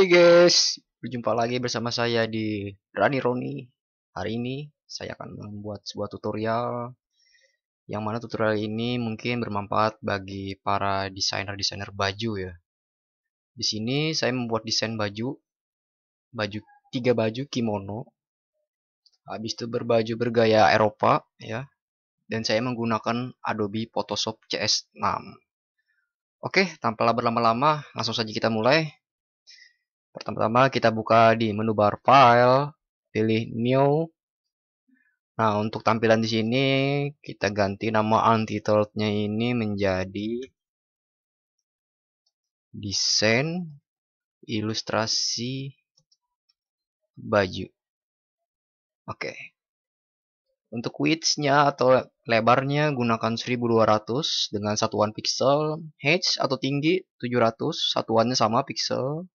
Hey guys, berjumpa lagi bersama saya di Rani Roni. Hari ini saya akan membuat sebuah tutorial yang mana tutorial ini mungkin bermanfaat bagi para desainer-desainer baju ya. Di sini saya membuat desain baju, baju tiga baju kimono, habis itu berbaju bergaya Eropa ya, dan saya menggunakan Adobe Photoshop CS6. Oke, tanpa berlama-lama, langsung saja kita mulai. Pertama-tama kita buka di menu bar file, pilih new. Nah, untuk tampilan di sini kita ganti nama untitled-nya ini menjadi desain ilustrasi baju. Oke. Okay. Untuk width-nya atau lebarnya gunakan 1200 dengan satuan pixel, height atau tinggi 700, satuannya sama pixel.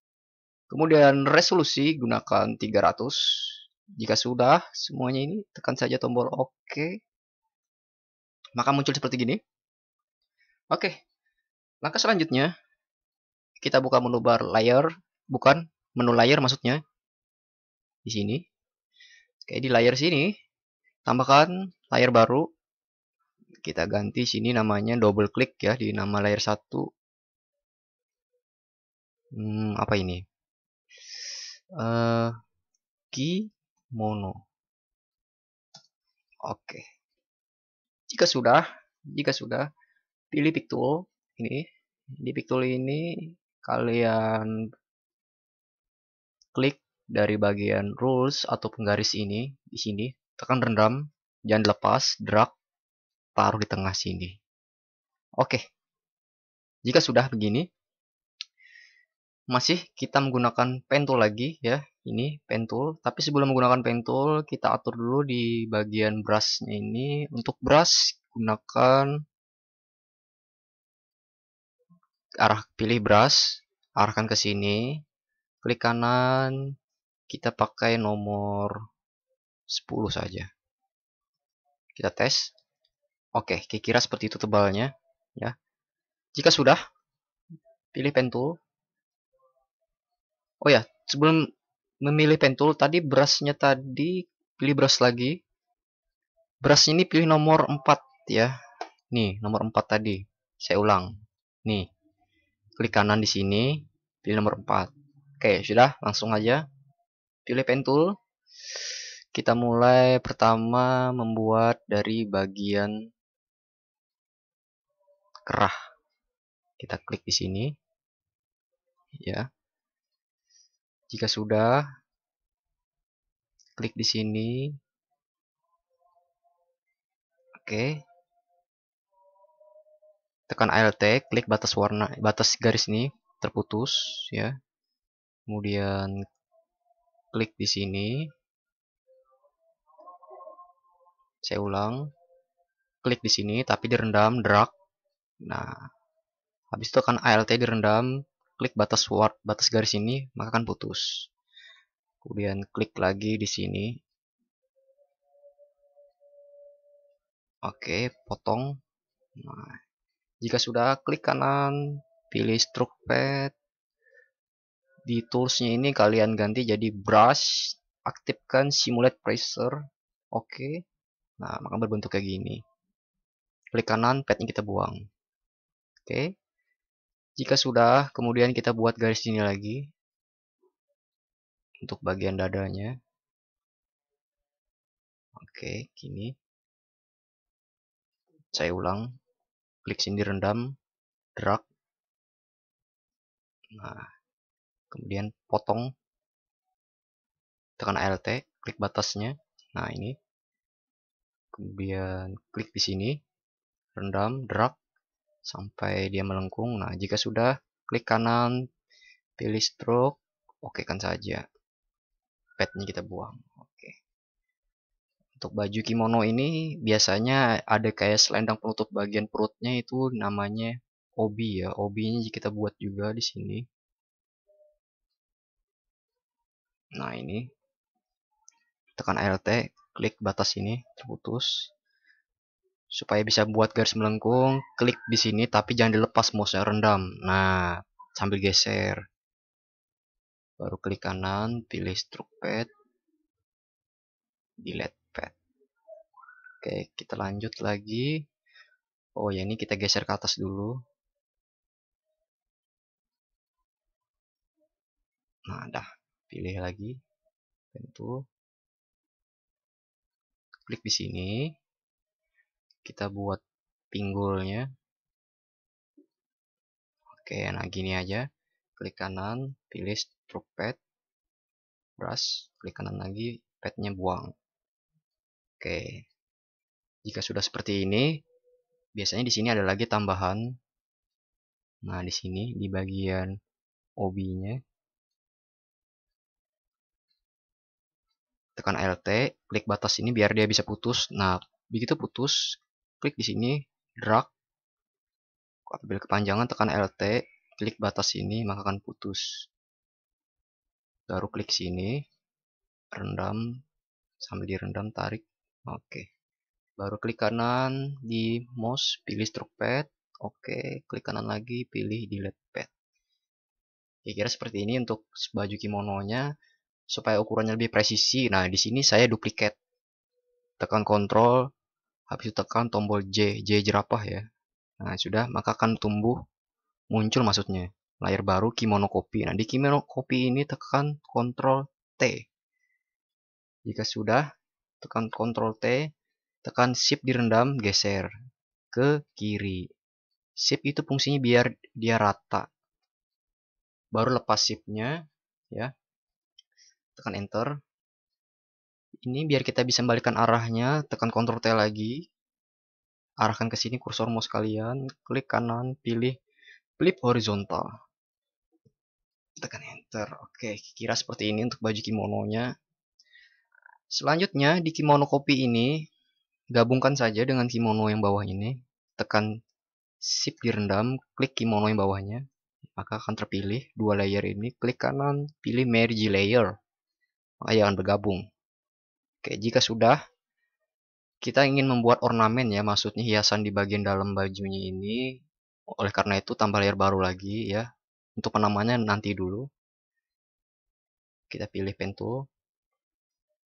Kemudian resolusi gunakan 300. Jika sudah semuanya ini, tekan saja tombol OK. Maka muncul seperti gini. Oke, langkah selanjutnya kita buka menu bar layer, bukan menu layer maksudnya. Di sini. Oke, di layer sini tambahkan layer baru. Kita ganti sini namanya double klik ya di nama layer 1 hmm, apa ini uh, kimono. Oke. Jika sudah, jika sudah, pilih pick tool ini. Di pick tool ini kalian klik dari bagian rules atau penggaris ini di sini, tekan rendam, jangan lepas, drag, taruh di tengah sini. Oke. Jika sudah begini, masih kita menggunakan pen tool lagi ya ini pen tool tapi sebelum menggunakan pen tool kita atur dulu di bagian brushnya ini untuk brush gunakan arah pilih brush arahkan ke sini klik kanan kita pakai nomor 10 saja kita tes oke kira-kira seperti itu tebalnya ya jika sudah pilih pen tool Oh ya, sebelum memilih pen tool tadi brushnya tadi pilih brush lagi. Brush ini pilih nomor 4 ya. Nih, nomor 4 tadi. Saya ulang. Nih. Klik kanan di sini, pilih nomor 4. Oke, sudah, langsung aja. Pilih pen tool. Kita mulai pertama membuat dari bagian kerah. Kita klik di sini. Ya, jika sudah, klik di sini. Oke. Tekan ALT, klik batas warna batas garis ini terputus ya. Kemudian klik di sini. Saya ulang. Klik di sini tapi direndam drag. Nah, habis itu akan ALT direndam klik batas word, batas garis ini maka akan putus. Kemudian klik lagi di sini. Oke, potong. Nah, jika sudah klik kanan, pilih stroke pad. Di toolsnya ini kalian ganti jadi brush, aktifkan simulate pressure. Oke. Nah, maka berbentuk kayak gini. Klik kanan, padnya kita buang. Oke. Jika sudah, kemudian kita buat garis ini lagi untuk bagian dadanya. Oke, gini. Saya ulang. Klik sini rendam, drag. Nah, kemudian potong. Tekan ALT, klik batasnya. Nah, ini. Kemudian klik di sini, rendam, drag sampai dia melengkung. Nah, jika sudah, klik kanan, pilih stroke, oke kan saja. Padnya kita buang. Oke. Untuk baju kimono ini biasanya ada kayak selendang penutup bagian perutnya itu namanya obi ya. Obinya kita buat juga di sini. Nah, ini tekan ALT, klik batas ini terputus supaya bisa buat garis melengkung klik di sini tapi jangan dilepas mouse rendam nah sambil geser baru klik kanan pilih stroke pad delete pad oke kita lanjut lagi oh ya ini kita geser ke atas dulu nah dah pilih lagi tentu, klik di sini kita buat pinggulnya oke nah gini aja klik kanan pilih stroke pad brush klik kanan lagi padnya buang oke jika sudah seperti ini biasanya di sini ada lagi tambahan nah di sini di bagian obinya tekan LT, klik batas ini biar dia bisa putus. Nah, begitu putus, Klik di sini, drag. Atau kepanjangan tekan LT, klik batas ini maka akan putus. Baru klik sini, rendam, sambil direndam tarik. Oke. Baru klik kanan di mouse, pilih stroke pad. Oke, klik kanan lagi, pilih delete pad. Ya, kira seperti ini untuk baju kimononya supaya ukurannya lebih presisi. Nah, di sini saya duplikat. Tekan kontrol habis itu tekan tombol J, J jerapah ya. Nah, sudah, maka akan tumbuh, muncul maksudnya, layar baru kimono copy. Nah, di kimono copy ini tekan Ctrl T. Jika sudah, tekan Ctrl T, tekan Shift direndam, geser ke kiri. Shift itu fungsinya biar dia rata. Baru lepas shiftnya, ya. Tekan Enter ini biar kita bisa balikan arahnya, tekan Ctrl T lagi. Arahkan ke sini kursor mouse kalian, klik kanan, pilih flip horizontal. Tekan enter. Oke, kira seperti ini untuk baju kimononya. Selanjutnya di kimono kopi ini gabungkan saja dengan kimono yang bawah ini. Tekan shift direndam, klik kimono yang bawahnya. Maka akan terpilih dua layer ini. Klik kanan, pilih merge layer. Maka akan bergabung. Oke, jika sudah, kita ingin membuat ornamen ya, maksudnya hiasan di bagian dalam bajunya ini. Oleh karena itu tambah layer baru lagi ya. Untuk penamanya nanti dulu. Kita pilih pen tool.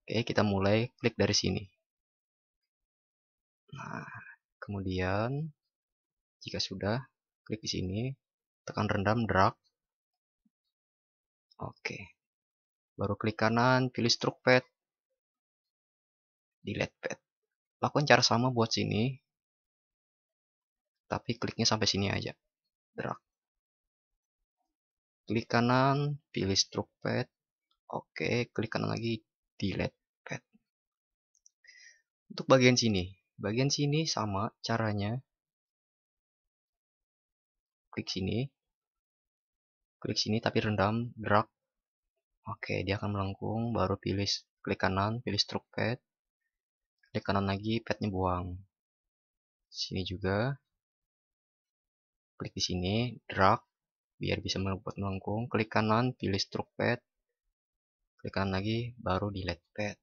Oke, kita mulai klik dari sini. Nah, kemudian jika sudah, klik di sini, tekan rendam drag. Oke. Baru klik kanan, pilih stroke path delete pad. Lakukan cara sama buat sini, tapi kliknya sampai sini aja. Drag. Klik kanan, pilih stroke pad. Oke, klik kanan lagi, delete pad. Untuk bagian sini, bagian sini sama caranya. Klik sini, klik sini tapi rendam, drag. Oke, dia akan melengkung, baru pilih klik kanan, pilih stroke pad klik kanan lagi padnya buang sini juga klik di sini drag biar bisa membuat melengkung klik kanan pilih stroke pad klik kanan lagi baru delete pad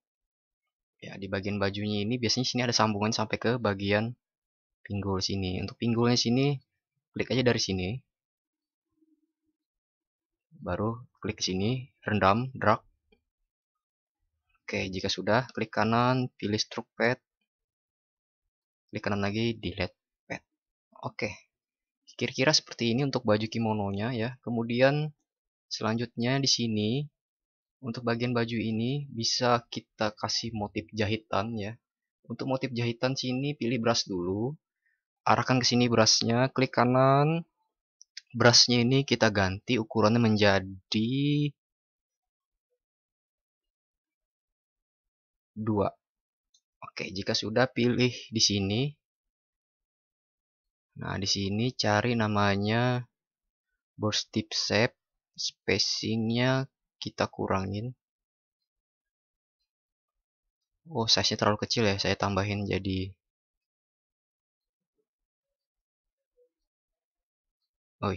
ya di bagian bajunya ini biasanya sini ada sambungan sampai ke bagian pinggul sini untuk pinggulnya sini klik aja dari sini baru klik sini rendam drag Oke, jika sudah, klik kanan, pilih stroke pad. Klik kanan lagi, delete pad. Oke. Kira-kira seperti ini untuk baju kimononya ya. Kemudian selanjutnya di sini untuk bagian baju ini bisa kita kasih motif jahitan ya. Untuk motif jahitan sini pilih brush dulu. Arahkan ke sini brushnya, klik kanan. Brushnya ini kita ganti ukurannya menjadi 2. Oke, jika sudah pilih di sini. Nah, di sini cari namanya burst tip shape. spacing-nya kita kurangin. Oh, size-nya terlalu kecil ya. Saya tambahin jadi Oh,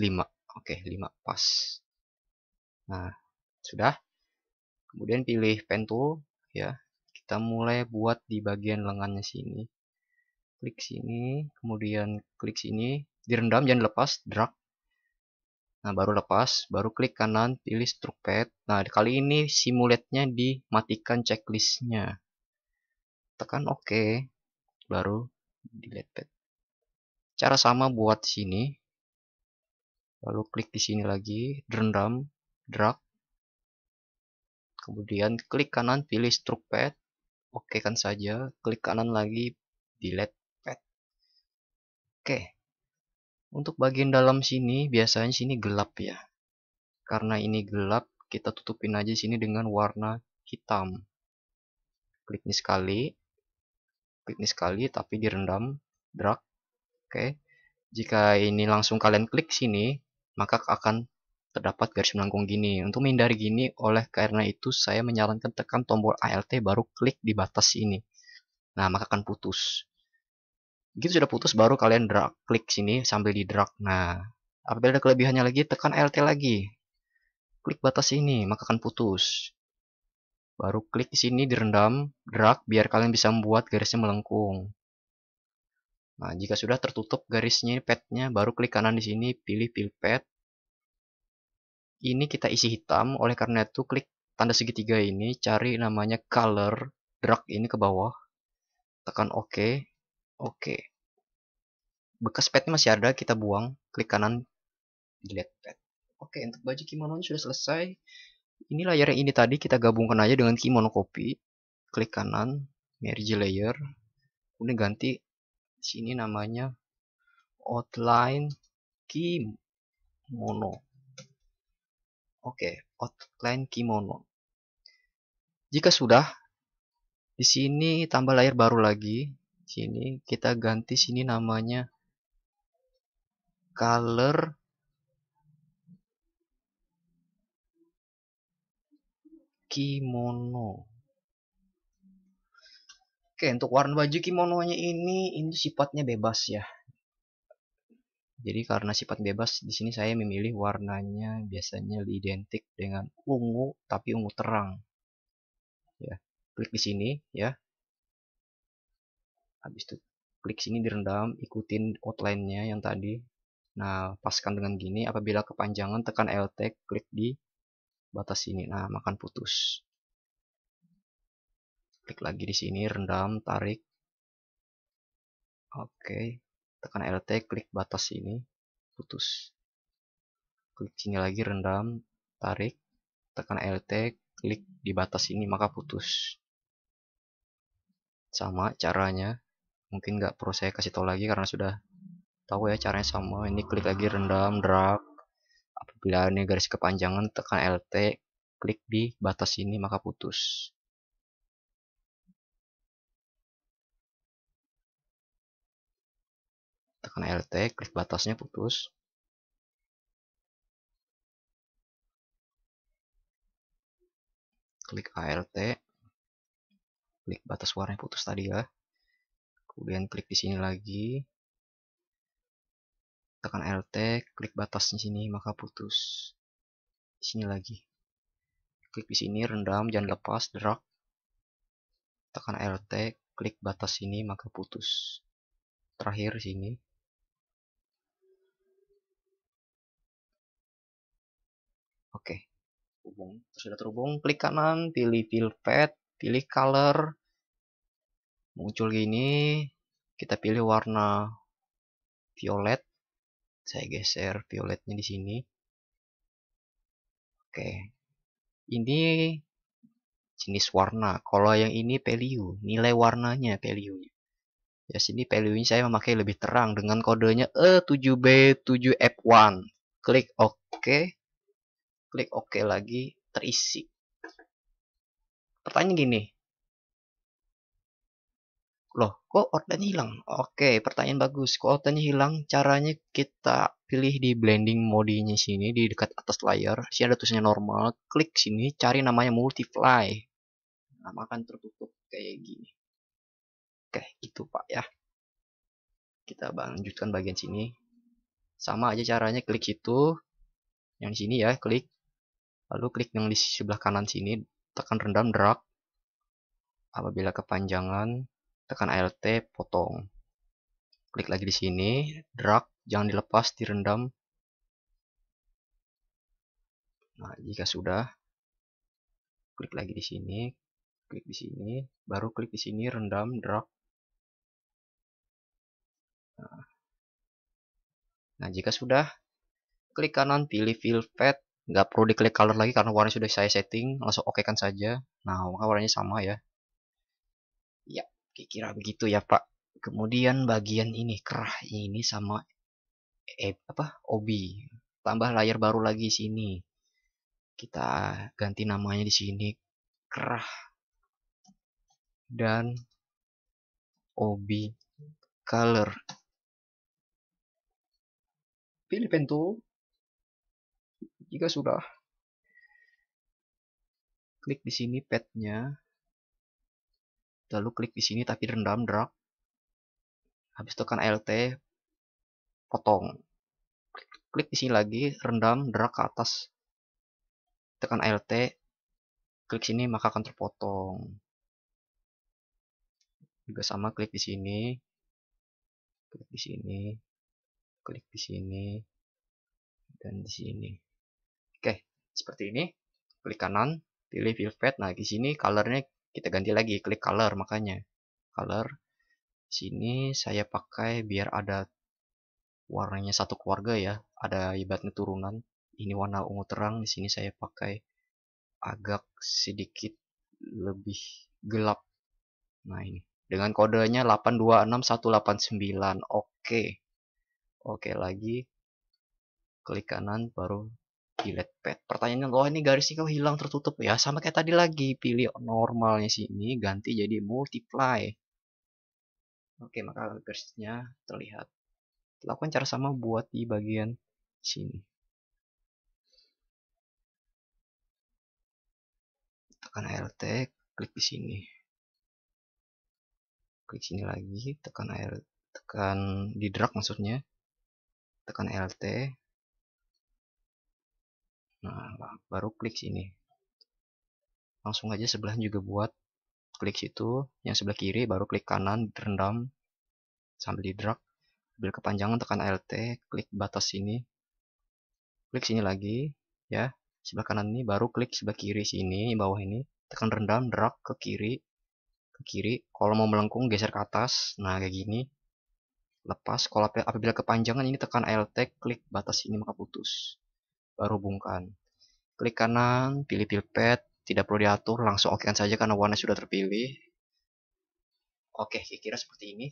5. Oke, 5 pas. Nah, sudah kemudian pilih pen tool ya kita mulai buat di bagian lengannya sini klik sini kemudian klik sini direndam jangan lepas drag nah baru lepas baru klik kanan pilih stroke pad nah kali ini simulate dimatikan checklistnya tekan ok baru delete pad cara sama buat sini lalu klik di sini lagi direndam drag kemudian klik kanan pilih stroke pad oke kan saja klik kanan lagi delete pad oke untuk bagian dalam sini biasanya sini gelap ya karena ini gelap kita tutupin aja sini dengan warna hitam klik ini sekali klik ini sekali tapi direndam drag oke jika ini langsung kalian klik sini maka akan terdapat garis melengkung gini. Untuk menghindari gini, oleh karena itu saya menyarankan tekan tombol ALT baru klik di batas ini. Nah, maka akan putus. Begitu sudah putus, baru kalian drag, klik sini sambil di drag. Nah, apabila ada kelebihannya lagi, tekan ALT lagi. Klik batas ini, maka akan putus. Baru klik di sini, direndam, drag, biar kalian bisa membuat garisnya melengkung. Nah, jika sudah tertutup garisnya, padnya, baru klik kanan di sini, pilih pilih pad, ini kita isi hitam oleh karena itu klik tanda segitiga ini cari namanya color drag ini ke bawah tekan ok ok bekas padnya masih ada kita buang klik kanan delete pad oke untuk baju kimono sudah selesai ini layar yang ini tadi kita gabungkan aja dengan kimono copy klik kanan merge layer kemudian ganti sini namanya outline kimono Oke, outline kimono. Jika sudah, di sini tambah layar baru lagi. Di sini kita ganti sini namanya color kimono. Oke, untuk warna baju kimononya ini ini sifatnya bebas ya. Jadi karena sifat bebas di sini saya memilih warnanya biasanya identik dengan ungu tapi ungu terang. Ya, klik di sini ya. Habis itu klik sini direndam, ikutin outline-nya yang tadi. Nah, paskan dengan gini apabila kepanjangan tekan Alt klik di batas ini. Nah, makan putus. Klik lagi di sini, rendam, tarik. Oke. Okay tekan LT klik batas ini putus klik sini lagi rendam tarik tekan LT klik di batas ini maka putus sama caranya mungkin nggak perlu saya kasih tau lagi karena sudah tahu ya caranya sama ini klik lagi rendam drag apabila ini garis kepanjangan tekan LT klik di batas ini maka putus tekan LT klik batasnya putus klik ALT klik batas warna yang putus tadi ya kemudian klik di sini lagi tekan Alt, klik batas di sini maka putus di sini lagi klik di sini rendam jangan lepas drag tekan Alt, klik batas sini maka putus terakhir sini terhubung. Sudah terhubung, klik kanan, pilih fill pad, pilih color. Muncul gini, kita pilih warna violet. Saya geser violetnya di sini. Oke. Ini jenis warna. Kalau yang ini value, nilai warnanya value Ya sini value ini saya memakai lebih terang dengan kodenya E7B7F1. Klik OK klik OK lagi, terisi. Pertanyaan gini, loh kok ordernya hilang? Oke, pertanyaan bagus. Kok ordernya hilang? Caranya kita pilih di blending modenya sini, di dekat atas layer. Sini ada tulisannya normal, klik sini, cari namanya multiply. Nama akan tertutup kayak gini. Oke, gitu Pak ya. Kita lanjutkan bagian sini. Sama aja caranya, klik situ. Yang di sini ya, klik Lalu klik yang di sebelah kanan sini, tekan rendam drag. Apabila kepanjangan, tekan ALT potong. Klik lagi di sini, drag, jangan dilepas, direndam. Nah, jika sudah, klik lagi di sini, klik di sini, baru klik di sini, rendam, drag. Nah, jika sudah, klik kanan, pilih fill path nggak perlu diklik color lagi karena warna sudah saya setting langsung oke kan saja nah maka warnanya sama ya ya kira-kira begitu ya pak kemudian bagian ini kerah ini sama eh, apa obi tambah layar baru lagi sini kita ganti namanya di sini kerah dan obi color pilih pentul jika sudah klik di sini petnya lalu klik di sini tapi rendam drag habis tekan alt potong klik di sini lagi rendam drag ke atas tekan alt klik sini maka akan terpotong juga sama klik di sini klik di sini klik di sini dan di sini Oke, seperti ini. Klik kanan, pilih fill fade. Nah, di sini colornya kita ganti lagi, klik color makanya. Color. Sini saya pakai biar ada warnanya satu keluarga ya. Ada ibatnya turunan. Ini warna ungu terang, di sini saya pakai agak sedikit lebih gelap. Nah, ini. Dengan kodenya 826189. Oke. Oke lagi. Klik kanan baru delete pad. Pertanyaannya, oh ini garisnya kok hilang tertutup ya? Sama kayak tadi lagi, pilih normalnya sini, ganti jadi multiply. Oke, maka garisnya terlihat. Lakukan cara sama buat di bagian sini. Tekan ALT, klik di sini. Klik sini lagi, tekan ALT, tekan di drag maksudnya. Tekan ALT, nah baru klik sini langsung aja sebelahnya juga buat klik situ yang sebelah kiri baru klik kanan rendam sambil di drag ambil kepanjangan tekan alt klik batas sini klik sini lagi ya sebelah kanan ini baru klik sebelah kiri sini bawah ini tekan rendam drag ke kiri ke kiri kalau mau melengkung geser ke atas nah kayak gini lepas kalau apabila kepanjangan ini tekan alt klik batas ini maka putus baru hubungkan. Klik kanan, pilih pipet, tidak perlu diatur, langsung oke saja karena warna sudah terpilih. Oke, kira-kira seperti ini.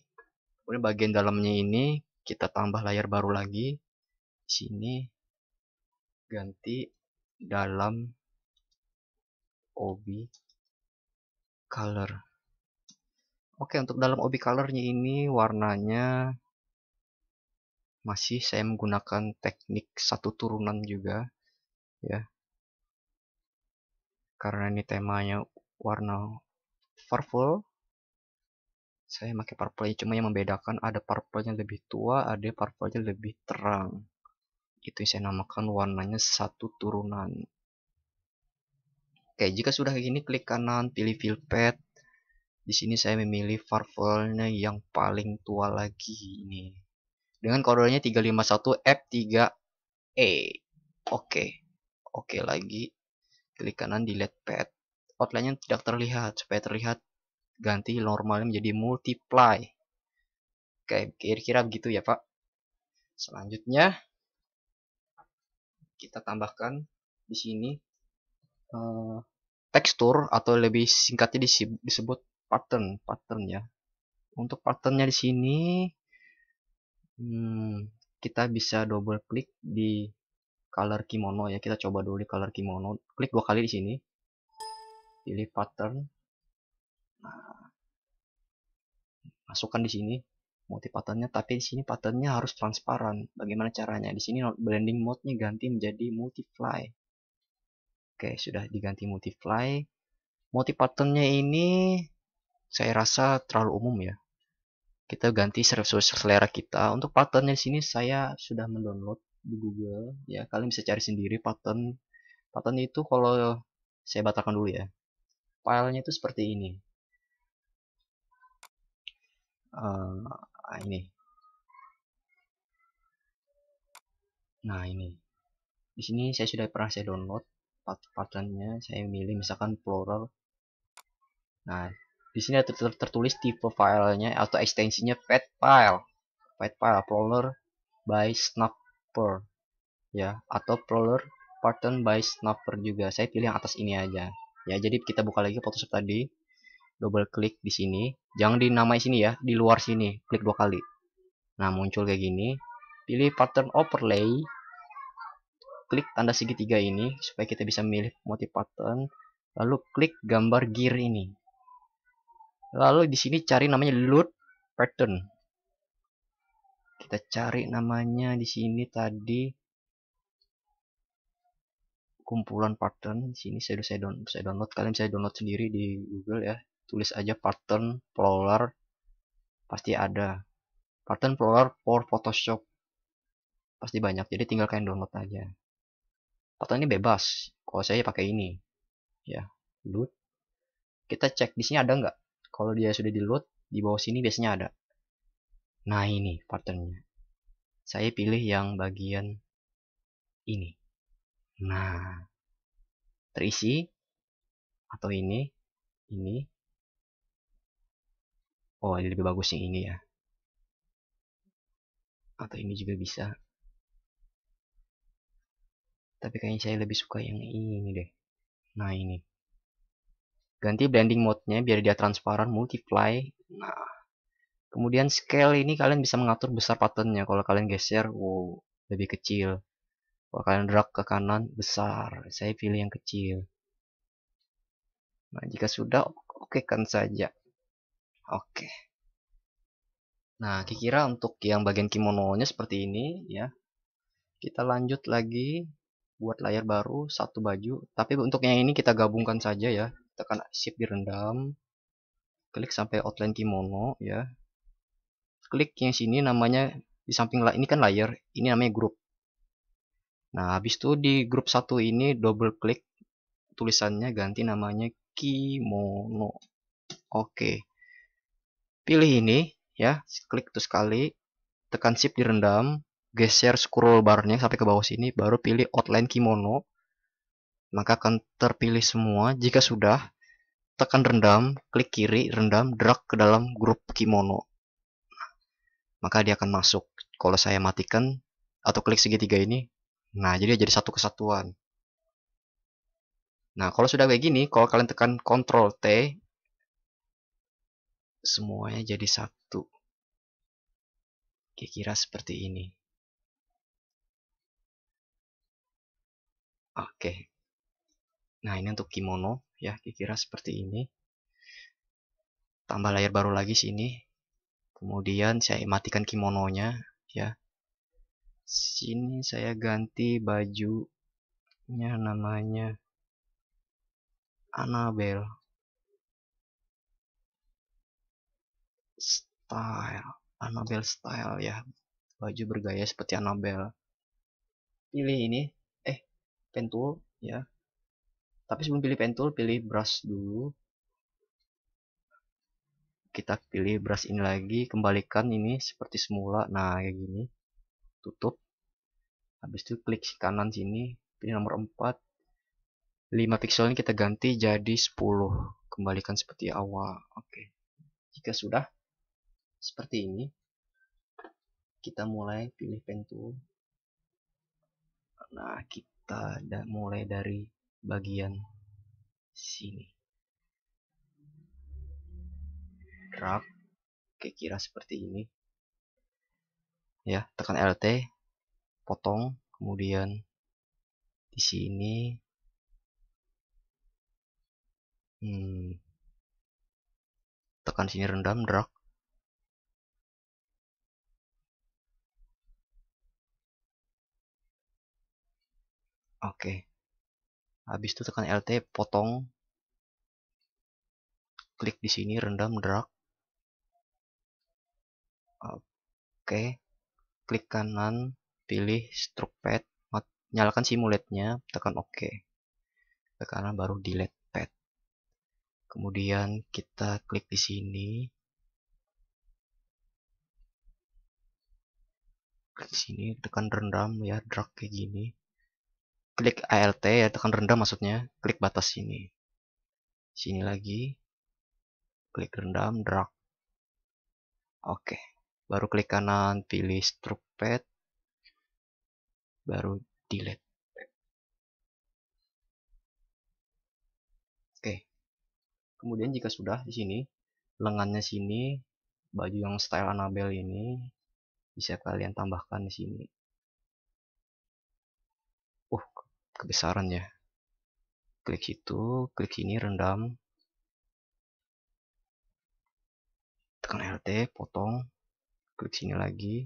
Kemudian bagian dalamnya ini kita tambah layar baru lagi. Di sini ganti dalam obi color. Oke, untuk dalam obi colornya ini warnanya masih saya menggunakan teknik satu turunan juga ya karena ini temanya warna purple saya pakai purple cuma yang membedakan ada purple yang lebih tua ada purple yang lebih terang itu yang saya namakan warnanya satu turunan oke jika sudah ini klik kanan pilih fill pad di sini saya memilih purple yang paling tua lagi ini dengan kodenya 351 F3E. Oke. Oke lagi. Klik kanan di led pad, Outline-nya tidak terlihat supaya terlihat ganti normalnya menjadi multiply. Oke, kira-kira begitu ya, Pak. Selanjutnya kita tambahkan di sini uh, tekstur atau lebih singkatnya disebut pattern, pattern ya. Untuk patternnya di sini hmm, kita bisa double klik di color kimono ya. Kita coba dulu di color kimono. Klik dua kali di sini. Pilih pattern. Nah, masukkan di sini multi patternnya tapi di sini patternnya harus transparan bagaimana caranya di sini blending mode nya ganti menjadi multiply oke sudah diganti multiply multi patternnya ini saya rasa terlalu umum ya kita ganti sesuai selera kita untuk patternnya di sini saya sudah mendownload di Google ya kalian bisa cari sendiri pattern pattern itu kalau saya batalkan dulu ya filenya itu seperti ini uh, ini nah ini di sini saya sudah pernah saya download patternnya saya milih misalkan floral nah di sini ada tertulis tipe filenya atau ekstensinya pet file, pet file prowler by snapper, ya atau prowler pattern by snapper juga. Saya pilih yang atas ini aja. Ya, jadi kita buka lagi Photoshop tadi. Double klik di sini. Jangan di nama sini ya, di luar sini. Klik dua kali. Nah, muncul kayak gini. Pilih pattern overlay. Klik tanda segitiga ini supaya kita bisa milih motif pattern. Lalu klik gambar gear ini. Lalu di sini cari namanya load pattern. Kita cari namanya di sini tadi kumpulan pattern. Di sini saya saya, down, saya download, kalian bisa download sendiri di Google ya. Tulis aja pattern polar, pasti ada. Pattern polar for Photoshop pasti banyak. Jadi tinggal kalian download aja. Pattern ini bebas. Kalau saya pakai ini, ya, loot. Kita cek di sini ada nggak kalau dia sudah di load di bawah sini biasanya ada nah ini patternnya saya pilih yang bagian ini nah terisi atau ini ini oh ini lebih bagus yang ini ya atau ini juga bisa tapi kayaknya saya lebih suka yang ini deh nah ini ganti blending mode-nya biar dia transparan multiply nah kemudian scale ini kalian bisa mengatur besar patternnya kalau kalian geser wow lebih kecil kalau kalian drag ke kanan besar saya pilih yang kecil nah jika sudah oke kan saja oke nah kira-kira untuk yang bagian kimononya seperti ini ya kita lanjut lagi buat layar baru satu baju tapi untuk yang ini kita gabungkan saja ya tekan shift direndam klik sampai outline kimono ya klik yang sini namanya di samping lah ini kan layer ini namanya grup. nah habis itu di grup satu ini double klik tulisannya ganti namanya kimono oke pilih ini ya klik terus sekali tekan shift direndam geser scroll barnya sampai ke bawah sini baru pilih outline kimono maka akan terpilih semua. Jika sudah, tekan rendam, klik kiri, rendam, drag ke dalam grup kimono. Maka dia akan masuk. Kalau saya matikan atau klik segitiga ini, nah jadi jadi satu kesatuan. Nah, kalau sudah kayak gini, kalau kalian tekan Ctrl T, semuanya jadi satu. Kira-kira seperti ini. Oke, Nah ini untuk kimono ya kira-kira seperti ini. Tambah layar baru lagi sini. Kemudian saya matikan kimononya ya. Sini saya ganti bajunya namanya Annabelle. Style, Annabelle style ya. Baju bergaya seperti Annabelle. Pilih ini, eh, pen tool ya tapi sebelum pilih pen tool pilih brush dulu kita pilih brush ini lagi kembalikan ini seperti semula nah kayak gini tutup habis itu klik kanan sini pilih nomor 4 5 pixel ini kita ganti jadi 10 kembalikan seperti awal oke jika sudah seperti ini kita mulai pilih pen tool nah kita mulai dari bagian sini. Drag ke kira seperti ini. Ya, tekan LT, potong, kemudian di sini hmm, tekan sini rendam, drag. Oke. Okay habis itu tekan LT potong klik di sini rendam drag oke klik kanan pilih stroke pad nyalakan simulate-nya, tekan OK. Ke baru delete pad. Kemudian kita klik di sini. Klik di sini, tekan rendam ya, drag kayak gini klik ALT ya tekan rendah maksudnya klik batas sini sini lagi klik rendam drag oke baru klik kanan pilih stroke pad baru delete oke kemudian jika sudah di sini lengannya sini baju yang style Annabelle ini bisa kalian tambahkan di sini kebesarannya klik itu klik ini rendam tekan RT potong klik sini lagi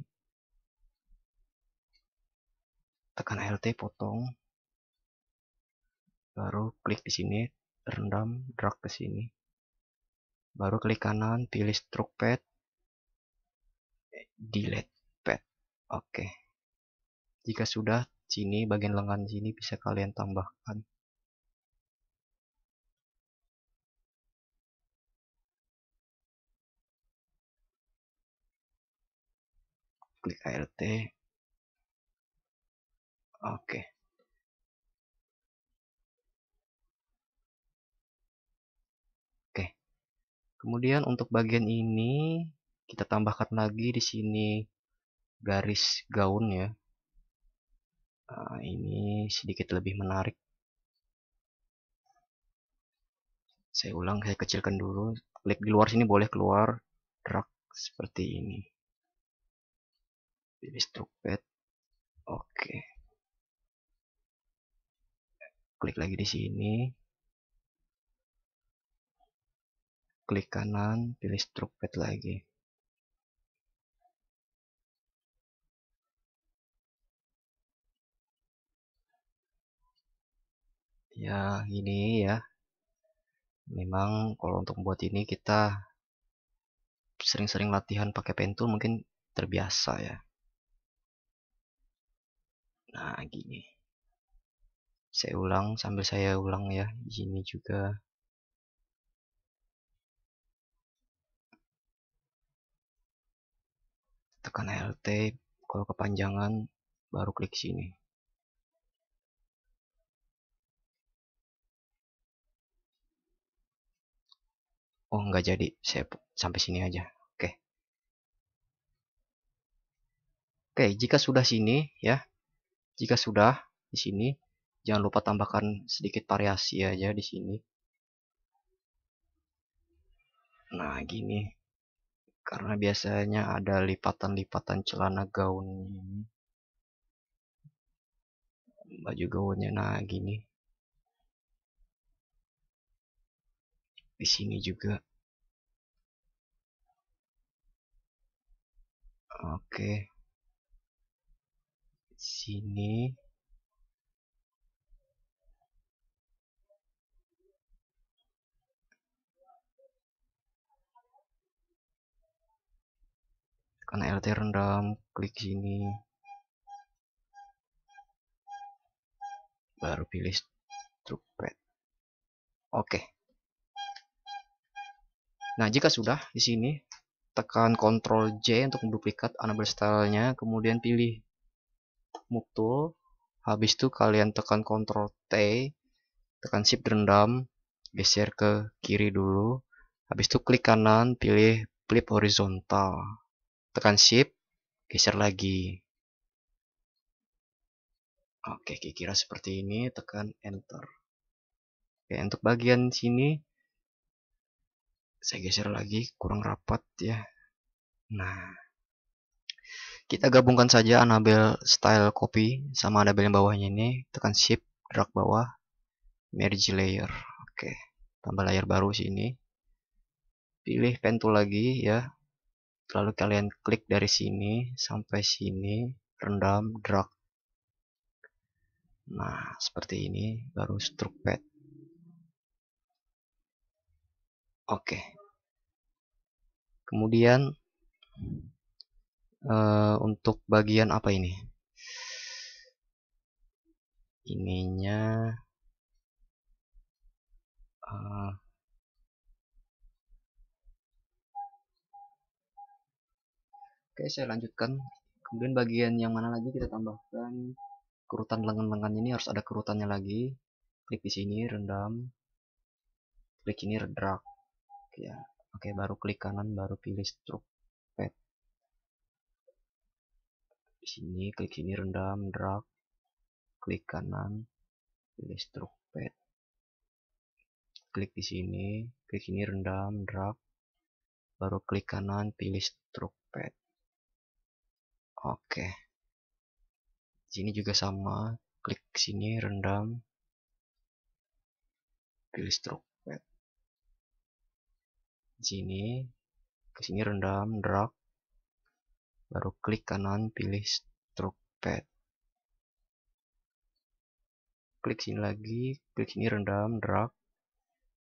tekan RT potong baru klik di sini rendam drag ke sini baru klik kanan pilih stroke pad delete pad oke okay. jika sudah sini, bagian lengan sini bisa kalian tambahkan. Klik ART. Oke. Oke. Kemudian untuk bagian ini kita tambahkan lagi di sini garis gaun ya Eh, ini sedikit lebih menarik saya ulang saya kecilkan dulu klik di luar sini boleh keluar drag seperti ini pilih stroke pad oke klik lagi di sini klik kanan pilih stroke pad lagi ya ini ya memang kalau untuk membuat ini kita sering-sering latihan pakai pen tool mungkin terbiasa ya nah gini saya ulang sambil saya ulang ya ini juga tekan Alt. kalau kepanjangan baru klik sini oh nggak jadi saya sampai sini aja oke oke jika sudah sini ya jika sudah di sini jangan lupa tambahkan sedikit variasi aja di sini nah gini karena biasanya ada lipatan-lipatan celana gaun ini baju gaunnya nah gini di sini juga oke di sini karena LT rendam klik sini baru pilih stroke pad oke okay. Nah, jika sudah di sini tekan Ctrl J untuk menduplikat enable style-nya, kemudian pilih move tool, habis itu kalian tekan Ctrl T, tekan shift rendam, geser ke kiri dulu, habis itu klik kanan, pilih flip horizontal, tekan shift, geser lagi. Oke, kira-kira seperti ini, tekan enter. Oke, untuk bagian sini saya geser lagi kurang rapat ya nah kita gabungkan saja Anabel style copy sama Anabel yang bawahnya ini tekan shift drag bawah merge layer oke tambah layer baru sini pilih pen tool lagi ya lalu kalian klik dari sini sampai sini rendam drag nah seperti ini baru stroke pad Oke. Kemudian uh, untuk bagian apa ini? Ininya uh, Oke, saya lanjutkan. Kemudian bagian yang mana lagi kita tambahkan kerutan lengan-lengan ini harus ada kerutannya lagi. Klik di sini rendam. Klik ini redrag ya oke baru klik kanan baru pilih stroke pad di sini klik sini rendam drag klik kanan pilih stroke pad klik di sini klik sini rendam drag baru klik kanan pilih stroke pad oke di sini juga sama klik sini rendam pilih stroke di sini ke sini rendam drag baru klik kanan pilih stroke pad klik sini lagi klik sini rendam drag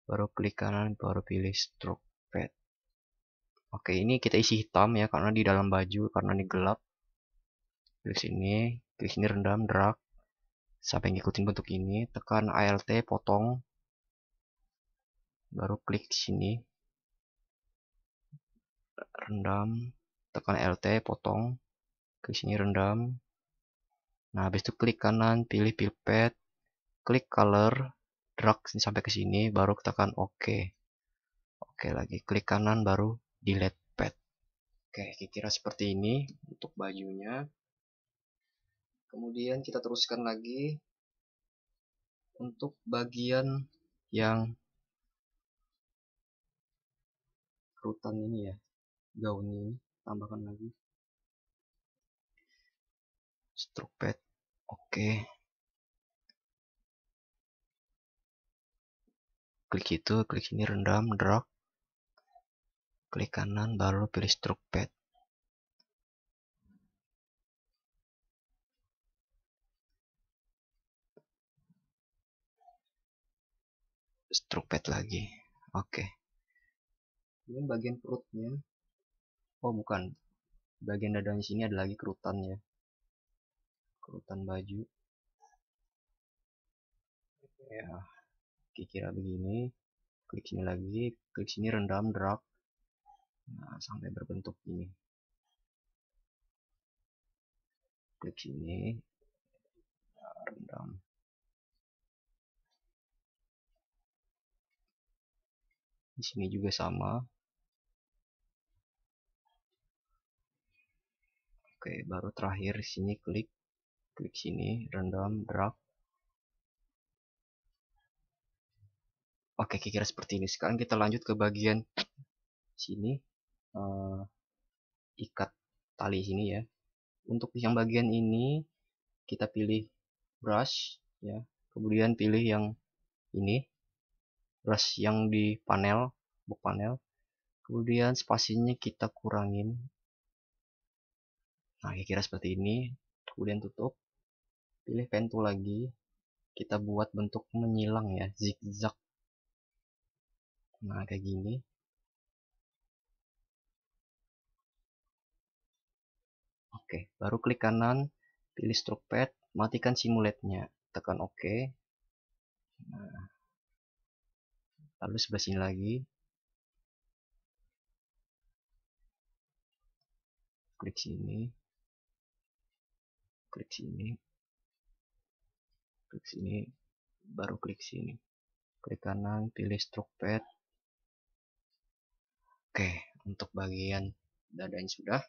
baru klik kanan baru pilih stroke pad oke ini kita isi hitam ya karena di dalam baju karena ini gelap klik sini klik sini rendam drag sampai ngikutin bentuk ini tekan alt potong baru klik sini rendam tekan LT, potong ke sini rendam nah habis itu klik kanan pilih pipet klik color drag sampai ke sini baru tekan OK Oke lagi klik kanan baru delete pad Oke kira-kira seperti ini untuk bajunya kemudian kita teruskan lagi untuk bagian yang rutan ini ya gaunnya ini tambahkan lagi stroke pad oke klik itu klik ini rendam drag klik kanan baru pilih stroke pad stroke pad lagi oke ini bagian perutnya oh bukan bagian dadanya sini ada lagi kerutan ya kerutan baju ya kira begini klik sini lagi klik sini rendam drag nah sampai berbentuk ini klik sini nah, rendam di sini juga sama Oke, baru terakhir sini klik klik sini random drag. Oke, kira-kira seperti ini. Sekarang kita lanjut ke bagian sini uh, ikat tali sini ya. Untuk yang bagian ini kita pilih brush ya. Kemudian pilih yang ini brush yang di panel, box panel. Kemudian spasinya kita kurangin nah kira-kira seperti ini kemudian tutup pilih pen tool lagi kita buat bentuk menyilang ya zigzag nah kayak gini Oke, baru klik kanan, pilih stroke pad, matikan simulate Tekan OK. Nah, lalu sebelah sini lagi. Klik sini klik sini klik sini baru klik sini klik kanan pilih stroke pad oke untuk bagian dadanya sudah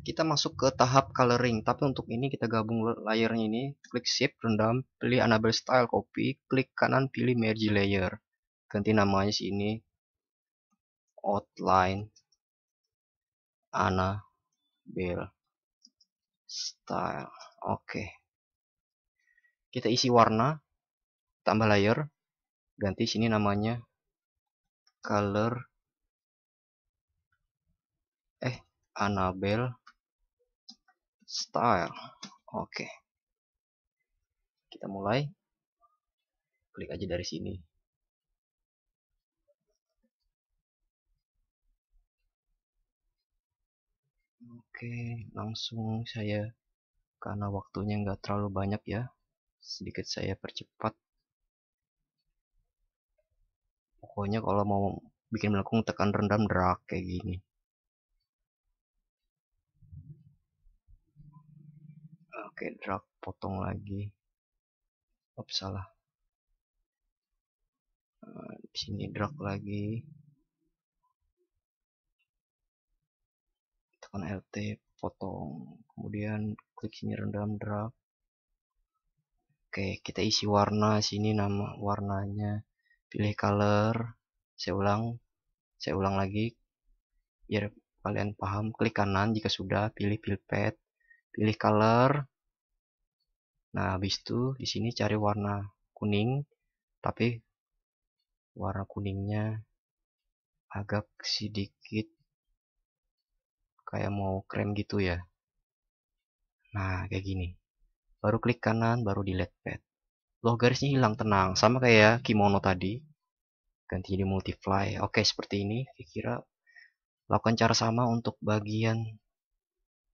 kita masuk ke tahap coloring tapi untuk ini kita gabung layernya ini klik Shape, rendam pilih enable style copy klik kanan pilih merge layer ganti namanya sini outline Annabelle style oke okay. kita isi warna tambah layer ganti sini namanya color eh Anabel style oke okay. kita mulai klik aja dari sini Oke, langsung saya karena waktunya nggak terlalu banyak ya, sedikit saya percepat. Pokoknya kalau mau bikin melengkung tekan rendam drag kayak gini. Oke, drag potong lagi. Ops, salah. Nah, di sini drag lagi. LT potong kemudian klik sini rendam drag. oke kita isi warna sini nama warnanya pilih color saya ulang saya ulang lagi biar kalian paham klik kanan jika sudah pilih pad pilih color nah habis itu di sini cari warna kuning tapi warna kuningnya agak sedikit kayak mau krem gitu ya. Nah, kayak gini. Baru klik kanan, baru delete pad. Loh, garisnya hilang, tenang. Sama kayak kimono tadi. Ganti jadi multiply. Oke, seperti ini. Kira-kira lakukan cara sama untuk bagian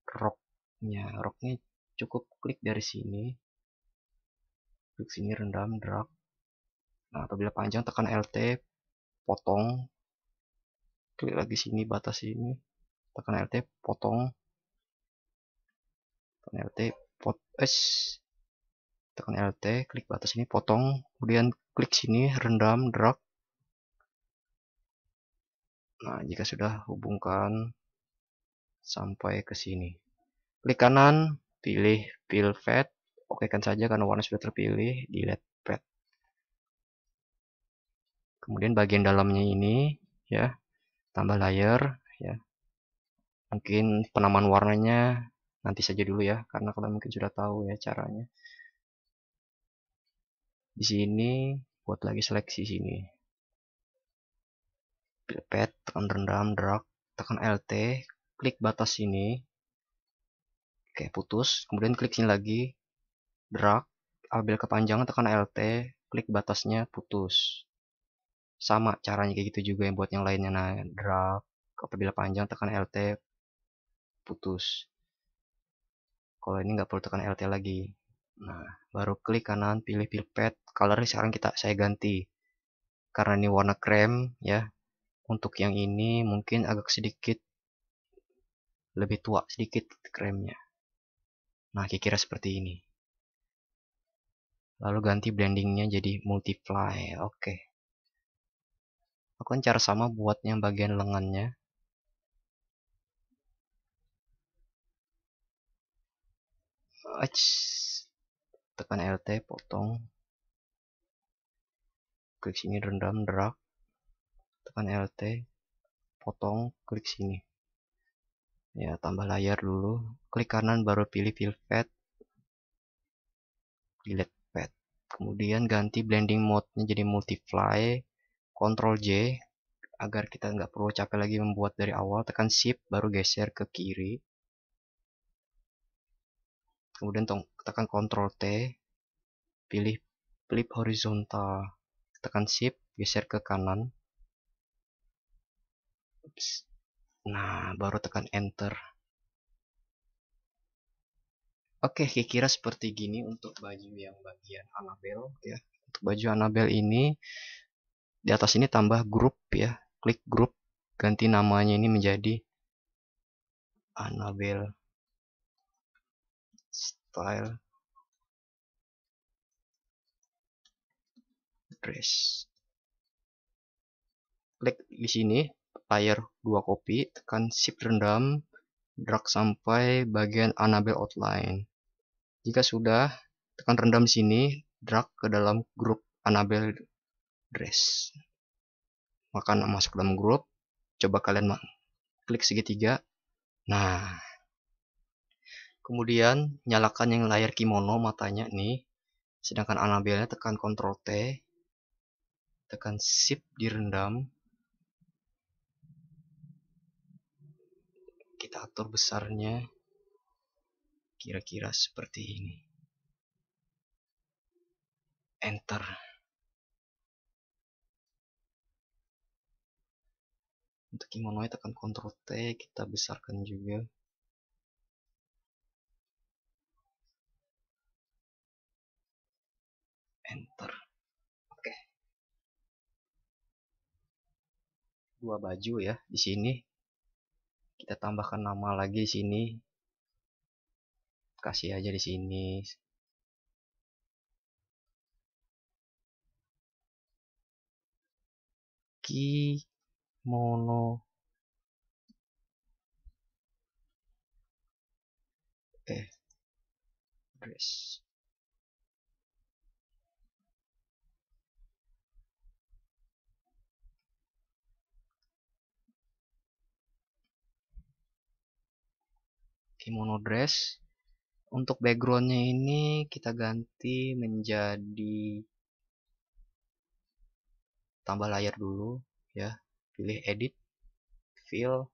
rocknya. Rocknya cukup klik dari sini. Klik sini, rendam, drag. Nah, apabila panjang, tekan LT, potong. Klik lagi sini, batas ini tekan RT potong tekan RT pot es tekan RT klik batas ini potong kemudian klik sini rendam drag nah jika sudah hubungkan sampai ke sini klik kanan pilih fill fat oke kan saja karena warna sudah terpilih delete fat kemudian bagian dalamnya ini ya tambah layer ya mungkin penamaan warnanya nanti saja dulu ya karena kalian mungkin sudah tahu ya caranya di sini buat lagi seleksi sini pet tekan rendam drag tekan LT klik batas sini oke putus kemudian klik sini lagi drag ambil kepanjangan tekan LT klik batasnya putus sama caranya kayak gitu juga yang buat yang lainnya nah drag apabila panjang tekan LT putus kalau ini nggak perlu tekan LT lagi nah baru klik kanan pilih pipet. Color sekarang kita saya ganti karena ini warna krem ya untuk yang ini mungkin agak sedikit lebih tua sedikit kremnya nah kira-kira seperti ini lalu ganti blendingnya jadi multiply oke okay. Aku kan cara sama buat yang bagian lengannya Ach. Tekan LT, potong. Klik sini rendam, drag. Tekan LT, potong, klik sini. Ya, tambah layar dulu. Klik kanan baru pilih fill pad Delete pad Kemudian ganti blending mode-nya jadi multiply. Ctrl J agar kita nggak perlu capek lagi membuat dari awal. Tekan shift baru geser ke kiri kemudian tekan Ctrl T, pilih flip horizontal, tekan Shift, geser ke kanan. Oops. Nah, baru tekan Enter. Oke, kira-kira seperti gini untuk baju yang bagian Annabelle ya. Untuk baju Annabelle ini di atas ini tambah grup ya. Klik grup, ganti namanya ini menjadi Annabelle file dress, klik di sini layer dua copy tekan shift rendam drag sampai bagian Annabelle outline jika sudah tekan rendam sini drag ke dalam grup Annabelle dress maka masuk dalam grup coba kalian klik segitiga nah Kemudian nyalakan yang layar kimono matanya nih. Sedangkan anabelnya tekan Ctrl T. Tekan Shift direndam. Kita atur besarnya. Kira-kira seperti ini. Enter. untuk kimono tekan Ctrl T kita besarkan juga enter oke dua baju ya di sini kita tambahkan nama lagi di sini kasih aja di sini kimono eh dress kimono dress untuk backgroundnya ini kita ganti menjadi tambah layar dulu ya pilih edit fill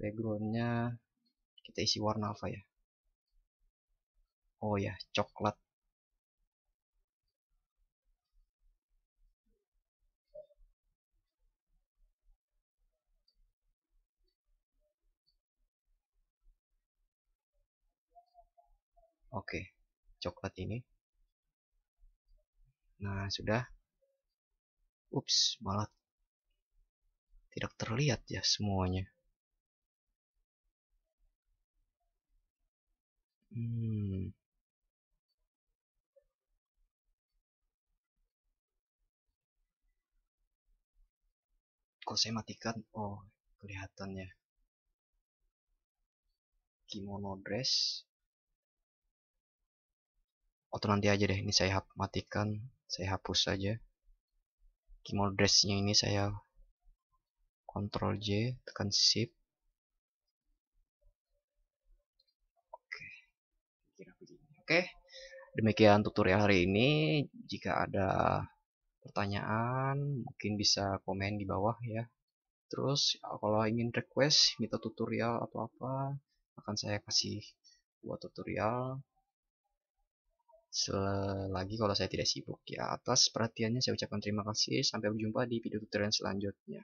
backgroundnya kita isi warna apa ya oh ya coklat Oke, coklat ini. Nah, sudah. Ups, malah tidak terlihat ya semuanya. Hmm. Kalau saya matikan? Oh, kelihatannya Kimono dress atau nanti aja deh ini saya matikan saya hapus saja keyboard dressnya ini saya Ctrl J tekan Shift oke oke demikian tutorial hari ini jika ada pertanyaan mungkin bisa komen di bawah ya terus kalau ingin request minta tutorial atau apa akan saya kasih buat tutorial Selagi kalau saya tidak sibuk ya atas perhatiannya saya ucapkan terima kasih. Sampai berjumpa di video tutorial selanjutnya.